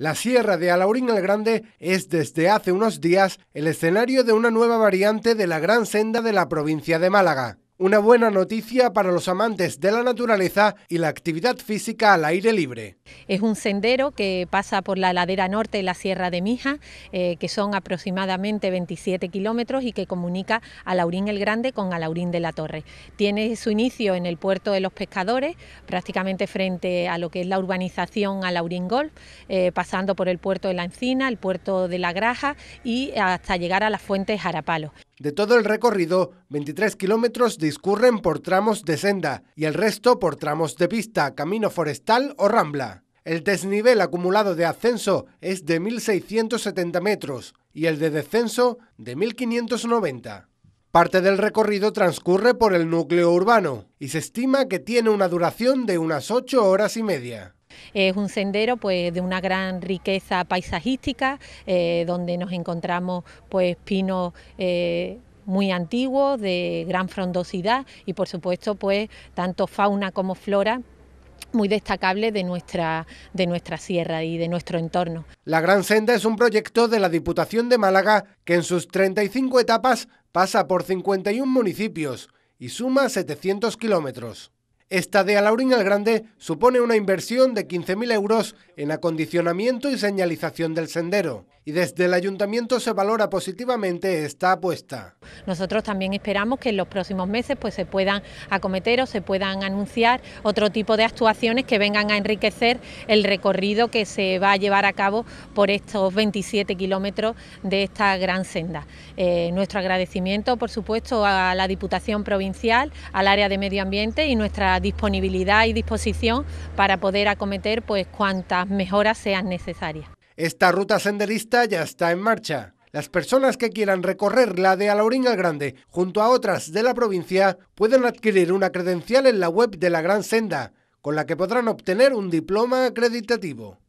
La Sierra de Alaurín el Grande es desde hace unos días el escenario de una nueva variante de la Gran Senda de la provincia de Málaga una buena noticia para los amantes de la naturaleza y la actividad física al aire libre. Es un sendero que pasa por la ladera norte de la Sierra de Mija, eh, que son aproximadamente 27 kilómetros y que comunica a Laurín el Grande con a Laurín de la Torre. Tiene su inicio en el puerto de los pescadores, prácticamente frente a lo que es la urbanización Laurín Golf, eh, pasando por el puerto de la Encina, el puerto de la Graja y hasta llegar a las Fuentes Jarapalo. De todo el recorrido, 23 kilómetros de discurren por tramos de senda y el resto por tramos de pista, camino forestal o rambla. El desnivel acumulado de ascenso es de 1.670 metros y el de descenso de 1.590. Parte del recorrido transcurre por el núcleo urbano y se estima que tiene una duración de unas 8 horas y media. Es un sendero pues, de una gran riqueza paisajística, eh, donde nos encontramos pues, pinos eh, muy antiguo, de gran frondosidad y por supuesto pues tanto fauna como flora muy destacable de nuestra, de nuestra sierra y de nuestro entorno. La Gran Senda es un proyecto de la Diputación de Málaga que en sus 35 etapas pasa por 51 municipios y suma 700 kilómetros. Esta de Alaurín el Grande supone una inversión de 15.000 euros en acondicionamiento y señalización del sendero y desde el ayuntamiento se valora positivamente esta apuesta. Nosotros también esperamos que en los próximos meses pues, se puedan acometer o se puedan anunciar otro tipo de actuaciones que vengan a enriquecer el recorrido que se va a llevar a cabo por estos 27 kilómetros de esta gran senda. Eh, nuestro agradecimiento, por supuesto, a la Diputación Provincial, al área de Medio Ambiente y nuestra disponibilidad y disposición para poder acometer pues cuantas mejoras sean necesarias. Esta ruta senderista ya está en marcha. Las personas que quieran recorrer la de Alaurín Grande junto a otras de la provincia pueden adquirir una credencial en la web de la Gran Senda, con la que podrán obtener un diploma acreditativo.